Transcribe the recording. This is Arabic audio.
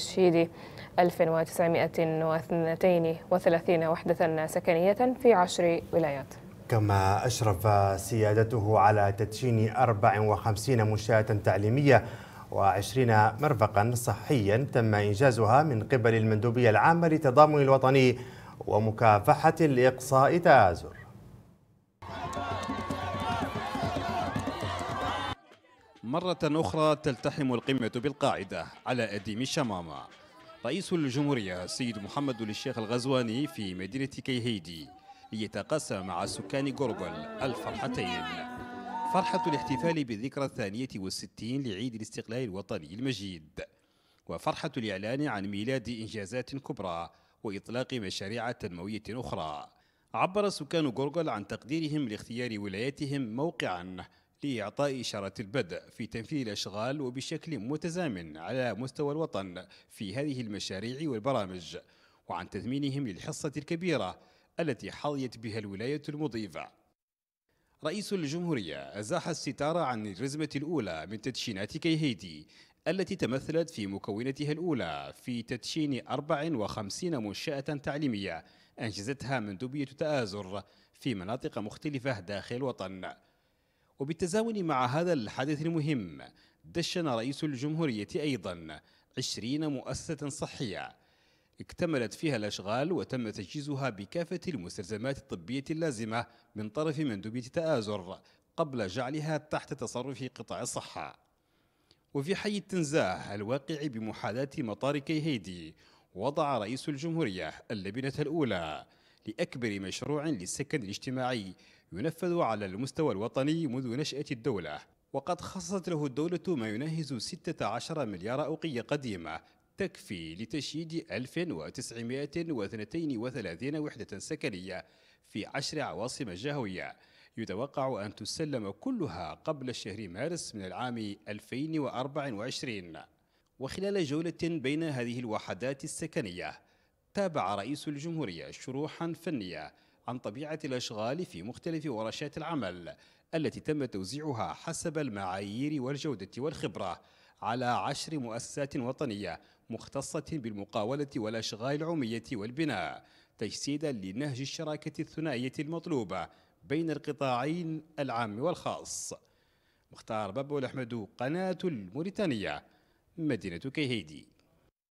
تشييد 1932 وحدة سكنية في عشر ولايات كما أشرف سيادته على تدشين 54 منشأة تعليمية تعليمية و20 مرفقا صحيا تم إنجازها من قبل المندوبية العامة للتضامن الوطني ومكافحة الإقصاء تآزر مرة أخرى تلتحم القمة بالقاعدة على أديم الشمامة رئيس الجمهورية سيد محمد الشيخ الغزواني في مدينة كيهيدي ليتقاسم مع سكان غورغل الفرحتين فرحة الاحتفال بالذكرى الثانية والستين لعيد الاستقلال الوطني المجيد وفرحة الإعلان عن ميلاد إنجازات كبرى وإطلاق مشاريع تنموية أخرى عبر سكان غورغل عن تقديرهم لاختيار ولايتهم موقعاً لإعطاء إشارة البدء في تنفيذ الأشغال وبشكل متزامن على مستوى الوطن في هذه المشاريع والبرامج وعن تثمينهم للحصة الكبيرة التي حظيت بها الولاية المضيفة رئيس الجمهورية أزاح الستارة عن الرزمة الأولى من تدشينات كيهيدي التي تمثلت في مكونتها الأولى في تدشين 54 منشأة تعليمية أنجزتها مندوبية تآزر في مناطق مختلفة داخل الوطن وبالتزامن مع هذا الحدث المهم دشن رئيس الجمهورية أيضا عشرين مؤسسة صحية اكتملت فيها الأشغال وتم تجهيزها بكافة المستلزمات الطبية اللازمة من طرف مندوبية تآزر قبل جعلها تحت تصرف قطاع الصحة وفي حي التنزاه الواقع بمحاذاة مطار كيهيدي وضع رئيس الجمهورية اللبنة الأولى لأكبر مشروع للسكن الاجتماعي ينفذ على المستوى الوطني منذ نشأة الدولة وقد خصصت له الدولة ما يناهز 16 مليار أوقية قديمة تكفي لتشييد 1932 وحدة سكنية في عشر عواصم جهوية يتوقع أن تسلم كلها قبل شهر مارس من العام 2024 وخلال جولة بين هذه الوحدات السكنية تابع رئيس الجمهورية شروحا فنية عن طبيعة الأشغال في مختلف ورشات العمل التي تم توزيعها حسب المعايير والجودة والخبرة على عشر مؤسسات وطنية مختصة بالمقاولة والأشغال العمية والبناء تجسيدا لنهج الشراكة الثنائية المطلوبة بين القطاعين العام والخاص مختار بابو الأحمد قناة الموريتانية مدينة كيهيدي